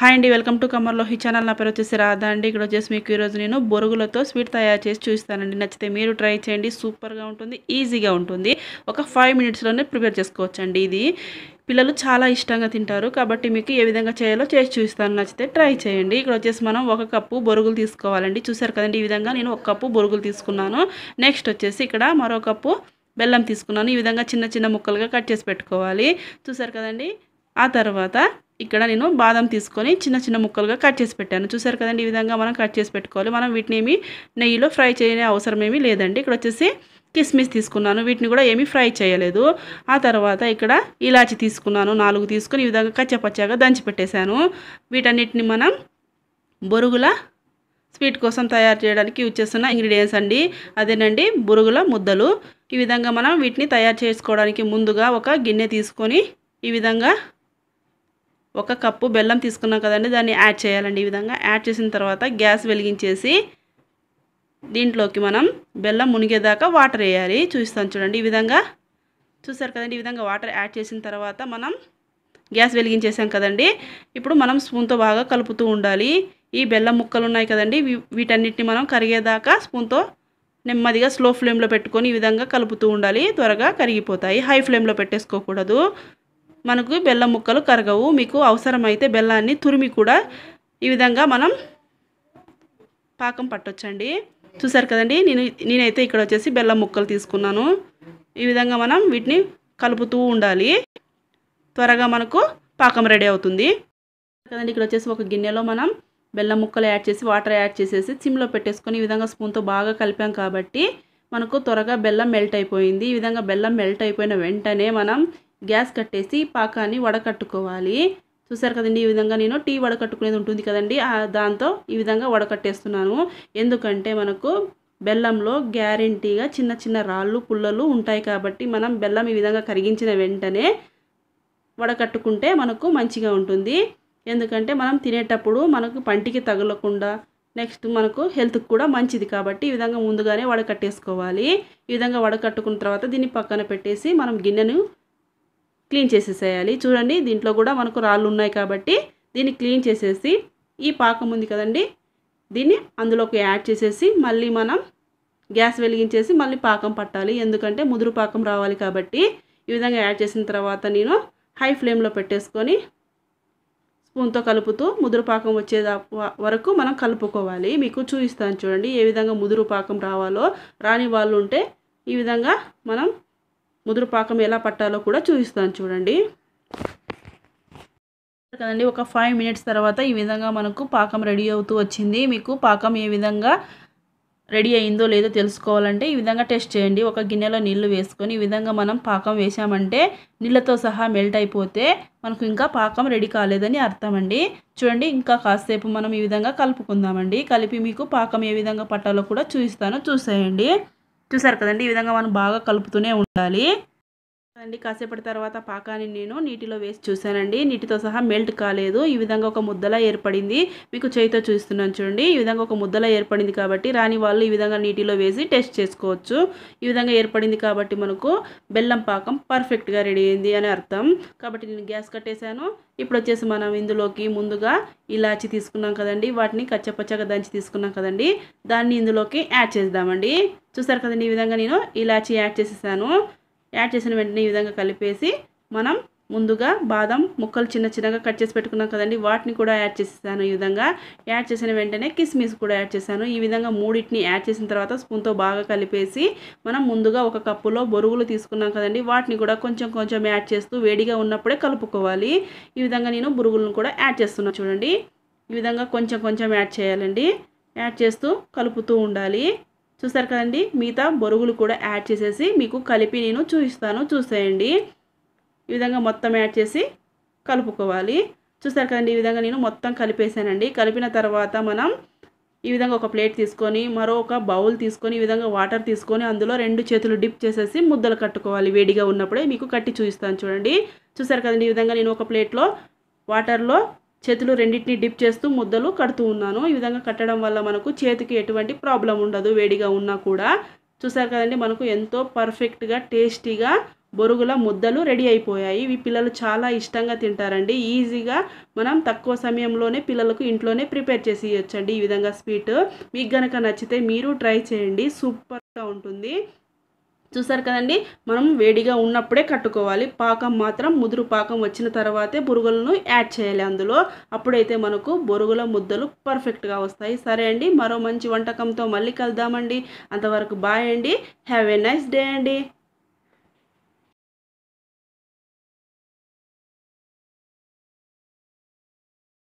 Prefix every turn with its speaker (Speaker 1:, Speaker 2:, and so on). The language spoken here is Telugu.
Speaker 1: హాయ్ అండి వెల్కమ్ టు కమర్లోహి ఛానల్ నా పేరు వచ్చేసి రాధా అండి ఇక్కడ వచ్చేసి మీకు ఈరోజు నేను బొరుగులతో స్వీట్ తయారు చేసి చూస్తానండి నచ్చితే మీరు ట్రై చేయండి సూపర్గా ఉంటుంది ఈజీగా ఉంటుంది ఒక ఫైవ్ మినిట్స్లోనే ప్రిపేర్ చేసుకోవచ్చండి ఇది పిల్లలు చాలా ఇష్టంగా తింటారు కాబట్టి మీకు ఏ విధంగా చేయాలో చేసి చూస్తాను నచ్చితే ట్రై చేయండి ఇక్కడ వచ్చేసి మనం ఒక కప్పు బొరుగులు తీసుకోవాలండి చూసారు కదండి ఈ విధంగా నేను ఒక కప్పు బొరుగులు తీసుకున్నాను నెక్స్ట్ వచ్చేసి ఇక్కడ మరో కప్పు బెల్లం తీసుకున్నాను ఈ విధంగా చిన్న చిన్న ముక్కలుగా కట్ చేసి పెట్టుకోవాలి చూసారు కదండి ఆ తర్వాత ఇక్కడ నేను బాదం తీసుకొని చిన్న చిన్న ముక్కలుగా కట్ చేసి పెట్టాను చూసారు కదండి ఈ విధంగా మనం కట్ చేసి పెట్టుకోవాలి మనం వీటిని ఏమి నెయ్యిలో ఫ్రై చేయని అవసరం ఏమీ లేదండి ఇక్కడ వచ్చేసి కిస్మిస్ తీసుకున్నాను వీటిని కూడా ఏమీ ఫ్రై చేయలేదు ఆ తర్వాత ఇక్కడ ఇలాచి తీసుకున్నాను నాలుగు తీసుకుని ఈ విధంగా కచ్చపచ్చగా దంచి పెట్టేశాను వీటన్నిటిని మనం బొరుగుల స్వీట్ కోసం తయారు చేయడానికి యూజ్ చేస్తున్న ఇంగ్రీడియంట్స్ అండి అదేనండి బురుగుల ముద్దలు ఈ విధంగా మనం వీటిని తయారు చేసుకోవడానికి ముందుగా ఒక గిన్నె తీసుకొని ఈ విధంగా ఒక కప్పు బెల్లం తీసుకున్నాం కదండి దాన్ని యాడ్ చేయాలండి ఈ విధంగా యాడ్ చేసిన తర్వాత గ్యాస్ వెలిగించేసి దీంట్లోకి మనం బెల్లం మునిగేదాకా వాటర్ వేయాలి చూస్తాను చూడండి ఈ విధంగా చూసారు కదండి ఈ విధంగా వాటర్ యాడ్ చేసిన తర్వాత మనం గ్యాస్ వెలిగించేసాం కదండి ఇప్పుడు మనం స్పూన్తో బాగా కలుపుతూ ఉండాలి ఈ బెల్లం ముక్కలు ఉన్నాయి కదండి వీటన్నిటిని మనం కరిగేదాకా స్పూన్తో నెమ్మదిగా స్లో ఫ్లేమ్లో పెట్టుకొని ఈ విధంగా కలుపుతూ ఉండాలి త్వరగా కరిగిపోతాయి హై ఫ్లేమ్లో పెట్టేసుకోకూడదు మనకు బెల్లం ముక్కలు కరగవు మీకు అవసరమైతే బెల్లాన్ని తురిమి కూడా ఈ విధంగా మనం పాకం పట్టొచ్చండి చూసారు కదండి నేను నేనైతే ఇక్కడ వచ్చేసి బెల్లం ముక్కలు తీసుకున్నాను ఈ విధంగా మనం వీటిని కలుపుతూ ఉండాలి త్వరగా మనకు పాకం రెడీ అవుతుంది కదండి ఇక్కడ వచ్చేసి ఒక గిన్నెలో మనం బెల్లం ముక్కలు యాడ్ చేసి వాటర్ యాడ్ చేసేసి సిమ్లో పెట్టేసుకొని ఈ విధంగా స్పూన్తో బాగా కలిపాం కాబట్టి మనకు త్వరగా బెల్లం మెల్ట్ అయిపోయింది ఈ విధంగా బెల్లం మెల్ట్ అయిపోయిన వెంటనే మనం గ్యాస్ కట్టేసి పాకాన్ని వడకట్టుకోవాలి చూసారు కదండి ఈ విధంగా నేను టీ వడకట్టుకునేది ఉంటుంది కదండి దాంతో ఈ విధంగా వడకట్టేస్తున్నాను ఎందుకంటే మనకు బెల్లంలో గ్యారంటీగా చిన్న చిన్న రాళ్ళు పుల్లలు ఉంటాయి కాబట్టి మనం బెల్లం ఈ విధంగా కరిగించిన వెంటనే వడకట్టుకుంటే మనకు మంచిగా ఉంటుంది ఎందుకంటే మనం తినేటప్పుడు మనకు పంటికి తగలకుండా నెక్స్ట్ మనకు హెల్త్కి కూడా మంచిది కాబట్టి ఈ విధంగా ముందుగానే వడకట్టేసుకోవాలి ఈ విధంగా వడకట్టుకున్న తర్వాత దీన్ని పక్కన పెట్టేసి మనం గిన్నెను క్లీన్ చేసేసేయాలి చూడండి దీంట్లో కూడా మనకు రాళ్ళు ఉన్నాయి కాబట్టి దీన్ని క్లీన్ చేసేసి ఈ పాకం ఉంది కదండి దీన్ని అందులోకి యాడ్ చేసేసి మళ్ళీ మనం గ్యాస్ వెలిగించేసి మళ్ళీ పాకం పట్టాలి ఎందుకంటే ముదురు పాకం రావాలి కాబట్టి ఈ విధంగా యాడ్ చేసిన తర్వాత నేను హై ఫ్లేమ్లో పెట్టేసుకొని స్పూన్తో కలుపుతూ ముదురు పాకం వచ్చే వరకు మనం కలుపుకోవాలి మీకు చూపిస్తాను చూడండి ఏ విధంగా ముదురు పాకం రావాలో రాని వాళ్ళు ఉంటే ఈ విధంగా మనం ముదురు పాకం ఎలా పట్టాలో కూడా చూపిస్తాను చూడండి కదండి ఒక ఫైవ్ మినిట్స్ తర్వాత ఈ విధంగా మనకు పాకం రెడీ అవుతూ వచ్చింది మీకు పాకం ఏ విధంగా రెడీ అయిందో లేదో తెలుసుకోవాలంటే ఈ విధంగా టెస్ట్ చేయండి ఒక గిన్నెలో నీళ్లు వేసుకొని ఈ విధంగా మనం పాకం వేసామంటే నీళ్ళతో సహా మెల్ట్ అయిపోతే మనకు ఇంకా పాకం రెడీ కాలేదని అర్థం అండి చూడండి ఇంకా కాసేపు మనం ఈ విధంగా కలుపుకుందామండి కలిపి మీకు పాకం ఏ విధంగా పట్టాలో కూడా చూపిస్తాను చూసేయండి చూసారు కదండి ఈ విధంగా మనం బాగా కలుపుతూనే ఉండాలి అండి కాసేపటి తర్వాత పాకాన్ని నేను నీటిలో వేసి చూశానండి నీటితో సహా మెల్ట్ కాలేదు ఈ విధంగా ఒక ముద్దలా ఏర్పడింది మీకు చేయితో చూస్తున్నాను చూడండి ఈ విధంగా ఒక ముద్దలా ఏర్పడింది కాబట్టి రాని వాళ్ళు ఈ విధంగా నీటిలో వేసి టెస్ట్ చేసుకోవచ్చు ఈ విధంగా ఏర్పడింది కాబట్టి మనకు బెల్లం పాకం పర్ఫెక్ట్గా రెడీ అయింది అని అర్థం కాబట్టి నేను గ్యాస్ కట్టేశాను ఇప్పుడు వచ్చేసి మనం ఇందులోకి ముందుగా ఇలాచి తీసుకున్నాం కదండి వాటిని కచ్చపచ్చగా దంచి తీసుకున్నాం కదండి దాన్ని ఇందులోకి యాడ్ చేద్దామండి చూసారు కదండి ఈ విధంగా నేను ఇలాచి యాడ్ చేసేసాను యాడ్ చేసిన వెంటనే ఈ విధంగా కలిపేసి మనం ముందుగా బాదం ముక్కలు చిన్న చిన్నగా కట్ చేసి పెట్టుకున్నాం కదండి వాటిని కూడా యాడ్ చేసేసాను ఈ విధంగా యాడ్ చేసిన వెంటనే కిస్మిస్ కూడా యాడ్ చేశాను ఈ విధంగా మూడింటిని యాడ్ చేసిన తర్వాత స్పూన్తో బాగా కలిపేసి మనం ముందుగా ఒక కప్పులో బొరుగులు తీసుకున్నాం కదండి వాటిని కూడా కొంచెం కొంచెం యాడ్ చేస్తూ వేడిగా ఉన్నప్పుడే కలుపుకోవాలి ఈ విధంగా నేను బురుగులను కూడా యాడ్ చేస్తున్నాను చూడండి ఈ విధంగా కొంచెం కొంచెం యాడ్ చేయాలండి యాడ్ చేస్తూ కలుపుతూ ఉండాలి చూస్తారు కదండి మిగతా బొరుగులు కూడా యాడ్ చేసేసి మీకు కలిపి నేను చూపిస్తాను చూసేయండి ఈ విధంగా మొత్తం యాడ్ చేసి కలుపుకోవాలి చూసారు కదండి ఈ విధంగా నేను మొత్తం కలిపేసానండి కలిపిన తర్వాత మనం ఈ విధంగా ఒక ప్లేట్ తీసుకొని మరో ఒక బౌల్ తీసుకొని ఈ విధంగా వాటర్ తీసుకొని అందులో రెండు చేతులు డిప్ చేసేసి ముద్దలు కట్టుకోవాలి వేడిగా ఉన్నప్పుడే మీకు కట్టి చూపిస్తాను చూడండి చూసారు కదండి ఈ విధంగా నేను ఒక ప్లేట్లో వాటర్లో చేతులు రెండింటిని డిప్ చేస్తూ ముద్దలు కడుతూ ఉన్నాను ఈ విధంగా కట్టడం వల్ల మనకు చేతికి ఎటువంటి ప్రాబ్లం ఉండదు వేడిగా ఉన్నా కూడా చూసారు కదండి మనకు ఎంతో పర్ఫెక్ట్గా టేస్టీగా బొరుగుల ముద్దలు రెడీ అయిపోయాయి ఇవి పిల్లలు చాలా ఇష్టంగా తింటారండి ఈజీగా మనం తక్కువ సమయంలోనే పిల్లలకు ఇంట్లోనే ప్రిపేర్ చేసి ఇవ్వచ్చండి ఈ విధంగా స్వీట్ మీకు గనక నచ్చితే మీరు ట్రై చేయండి సూపర్గా ఉంటుంది చూసారు కదండి మనం వేడిగా ఉన్నప్పుడే కట్టుకోవాలి పాకం మాత్రం ముదురు పాకం వచ్చిన తర్వాతే బొరుగులను యాడ్ చేయాలి అందులో అప్పుడైతే మనకు బొరుగుల ముద్దలు పర్ఫెక్ట్గా వస్తాయి సరే అండి మరో మంచి వంటకంతో మళ్ళీ కలుద్దామండి అంతవరకు బాయ్ అండి హ్యావ్ ఏ నైస్ డే అండి